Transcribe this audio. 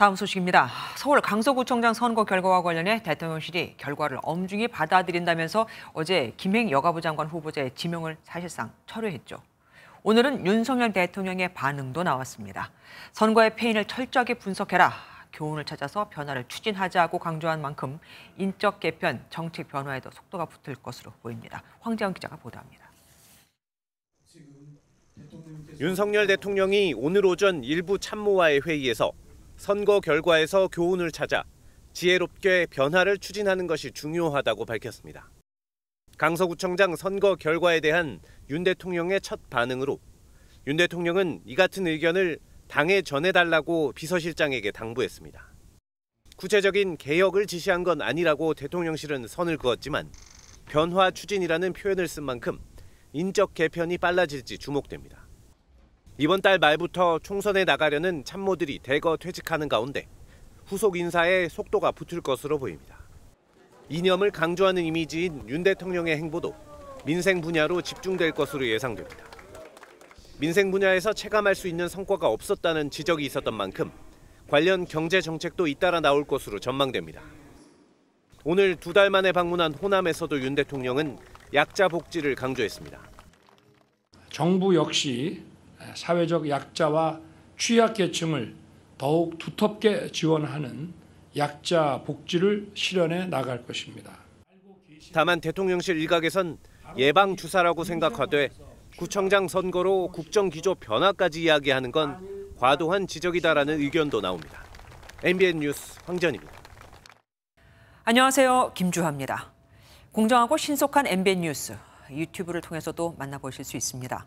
다음 소식입니다. 서울 강서구청장 선거 결과와 관련해 대통령실이 결과를 엄중히 받아들인다면서 어제 김행 여가부 장관 후보자의 지명을 사실상 철회했죠. 오늘은 윤석열 대통령의 반응도 나왔습니다. 선거의 패인을 철저하게 분석해라. 교훈을 찾아서 변화를 추진하자고 강조한 만큼 인적 개편, 정책 변화에도 속도가 붙을 것으로 보입니다. 황재현 기자가 보도합니다. 윤석열 대통령이 오늘 오전 일부 참모와의 회의에서 선거 결과에서 교훈을 찾아 지혜롭게 변화를 추진하는 것이 중요하다고 밝혔습니다. 강서구청장 선거 결과에 대한 윤 대통령의 첫 반응으로 윤 대통령은 이 같은 의견을 당에 전해달라고 비서실장에게 당부했습니다. 구체적인 개혁을 지시한 건 아니라고 대통령실은 선을 그었지만 변화 추진이라는 표현을 쓴 만큼 인적 개편이 빨라질지 주목됩니다. 이번 달 말부터 총선에 나가려는 참모들이 대거 퇴직하는 가운데 후속 인사에 속도가 붙을 것으로 보입니다. 이념을 강조하는 이미지인 윤 대통령의 행보도 민생 분야로 집중될 것으로 예상됩니다. 민생 분야에서 체감할 수 있는 성과가 없었다는 지적이 있었던 만큼 관련 경제 정책도 잇따라 나올 것으로 전망됩니다. 오늘 두 달 만에 방문한 호남에서도 윤 대통령은 약자 복지를 강조했습니다. 정부 역시 사회적 약자와 취약계층을 더욱 두텁게 지원하는 약자 복지를 실현해 나갈 것입니다. 다만 대통령실 일각에선 예방 주사라고 생각하되 구청장 선거로 국정 기조 변화까지 이야기하는 건 과도한 지적이다라는 의견도 나옵니다. MBN 뉴스 황전입니다. 안녕하세요. 김주하입니다. 공정하고 신속한 MBN 뉴스 유튜브를 통해서도 만나보실 수 있습니다.